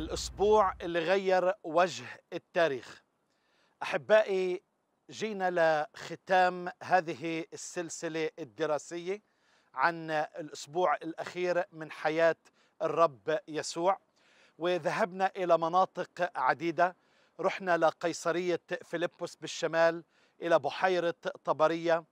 الأسبوع اللي غير وجه التاريخ أحبائي جينا لختام هذه السلسلة الدراسية عن الأسبوع الأخير من حياة الرب يسوع وذهبنا إلى مناطق عديدة رحنا لقيصرية فيلبس بالشمال إلى بحيرة طبرية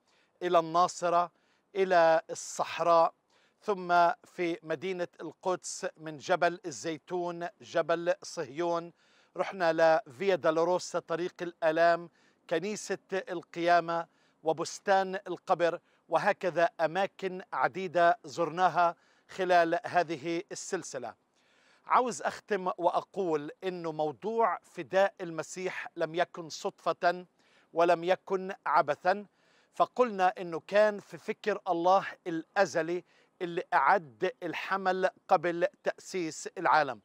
إلى الناصرة إلى الصحراء ثم في مدينة القدس من جبل الزيتون جبل صهيون رحنا لفيا دالوروسا طريق الألام كنيسة القيامة وبستان القبر وهكذا أماكن عديدة زرناها خلال هذه السلسلة عاوز أختم وأقول أنه موضوع فداء المسيح لم يكن صدفة ولم يكن عبثا فقلنا أنه كان في فكر الله الأزلي اللي أعد الحمل قبل تأسيس العالم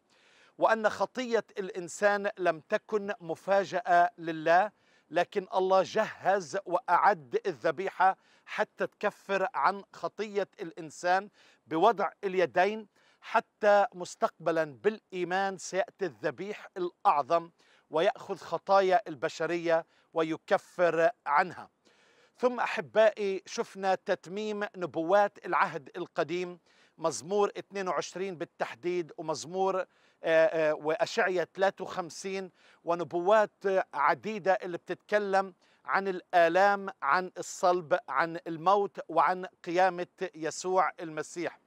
وأن خطية الإنسان لم تكن مفاجأة لله لكن الله جهز وأعد الذبيحة حتى تكفر عن خطية الإنسان بوضع اليدين حتى مستقبلا بالإيمان سيأتي الذبيح الأعظم ويأخذ خطايا البشرية ويكفر عنها ثم احبائي شفنا تتميم نبوات العهد القديم مزمور 22 بالتحديد ومزمور آه، آه، واشعيا 53 ونبوات عديده اللي بتتكلم عن الالام عن الصلب عن الموت وعن قيامه يسوع المسيح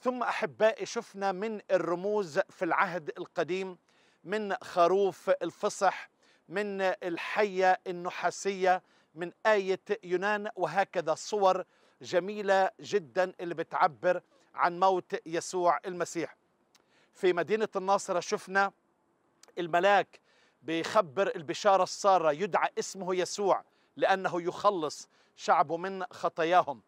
ثم احبائي شفنا من الرموز في العهد القديم من خروف الفصح من الحيه النحاسيه من آية يونان وهكذا صور جميلة جدا اللي بتعبر عن موت يسوع المسيح في مدينة الناصرة شفنا الملاك بيخبر البشارة السارة يدعى اسمه يسوع لأنه يخلص شعبه من خطاياهم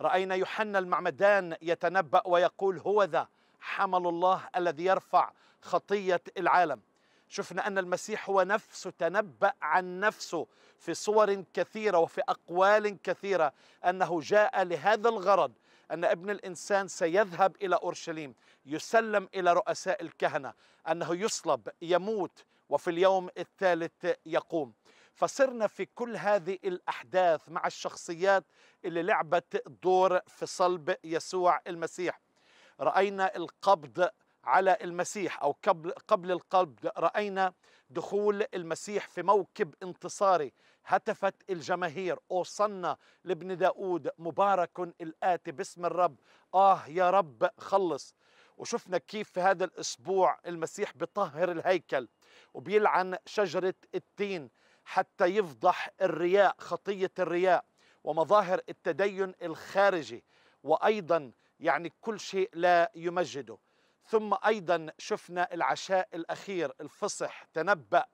رأينا يوحنا المعمدان يتنبأ ويقول هو ذا حمل الله الذي يرفع خطية العالم شفنا أن المسيح هو نفسه تنبأ عن نفسه في صور كثيرة وفي أقوال كثيرة أنه جاء لهذا الغرض أن ابن الإنسان سيذهب إلى أورشليم يسلم إلى رؤساء الكهنة أنه يصلب يموت وفي اليوم الثالث يقوم فصرنا في كل هذه الأحداث مع الشخصيات اللي لعبت دور في صلب يسوع المسيح رأينا القبض على المسيح أو قبل, قبل القلب رأينا دخول المسيح في موكب انتصاري هتفت الجماهير أوصلنا لابن داود مبارك الآتي باسم الرب آه يا رب خلص وشفنا كيف في هذا الأسبوع المسيح بيطهر الهيكل وبيلعن شجرة التين حتى يفضح الرياء خطية الرياء ومظاهر التدين الخارجي وأيضا يعني كل شيء لا يمجده ثم أيضا شفنا العشاء الأخير الفصح تنبأ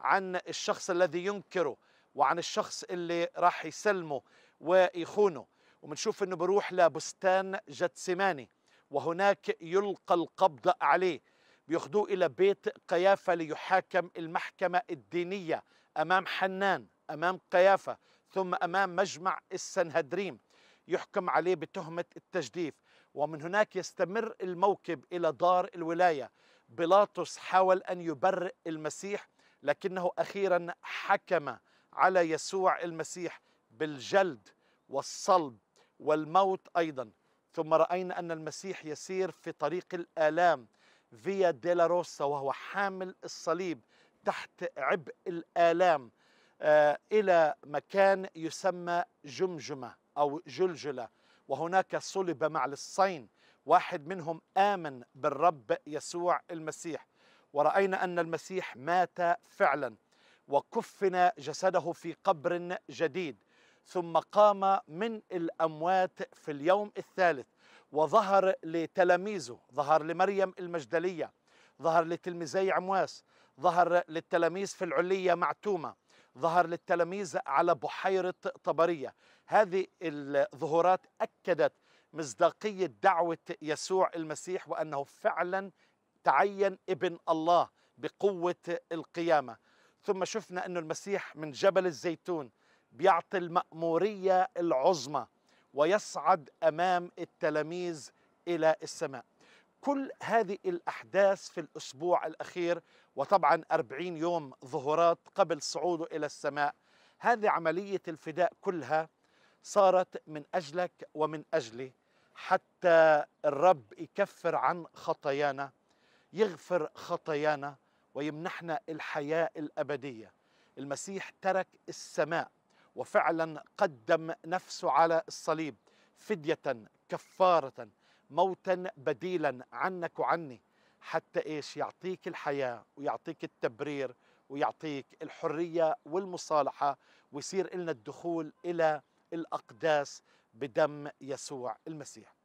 عن الشخص الذي ينكره وعن الشخص اللي راح يسلمه ويخونه وبنشوف انه بروح لبستان جتسماني وهناك يلقى القبض عليه بياخذوه الى بيت قيافه ليحاكم المحكمه الدينيه امام حنان امام قيافه ثم امام مجمع السنهدريم يحكم عليه بتهمه التجديف ومن هناك يستمر الموكب إلى دار الولاية بيلاطس حاول أن يبرئ المسيح لكنه أخيرا حكم على يسوع المسيح بالجلد والصلب والموت أيضا ثم رأينا أن المسيح يسير في طريق الآلام فيا ديلاروسا وهو حامل الصليب تحت عبء الآلام آه إلى مكان يسمى جمجمة أو جلجلة وهناك صلب مع للصين واحد منهم آمن بالرب يسوع المسيح ورأينا أن المسيح مات فعلا وكفن جسده في قبر جديد ثم قام من الأموات في اليوم الثالث وظهر لتلاميذه ظهر لمريم المجدلية ظهر لتلميذي عمواس ظهر للتلاميذ في العلية مع ظهر للتلاميذ على بحيرة طبرية هذه الظهورات أكدت مصداقية دعوة يسوع المسيح وأنه فعلا تعين ابن الله بقوة القيامة ثم شفنا أن المسيح من جبل الزيتون بيعطي المأمورية العظمى ويصعد أمام التلاميذ إلى السماء كل هذه الأحداث في الأسبوع الأخير وطبعا 40 يوم ظهورات قبل صعوده إلى السماء هذه عملية الفداء كلها صارت من أجلك ومن أجلي حتى الرب يكفر عن خطايانا يغفر خطايانا ويمنحنا الحياة الأبدية المسيح ترك السماء وفعلا قدم نفسه على الصليب فدية كفارة موتا بديلا عنك وعني حتى ايش يعطيك الحياه ويعطيك التبرير ويعطيك الحريه والمصالحه ويصير لنا الدخول الى الاقداس بدم يسوع المسيح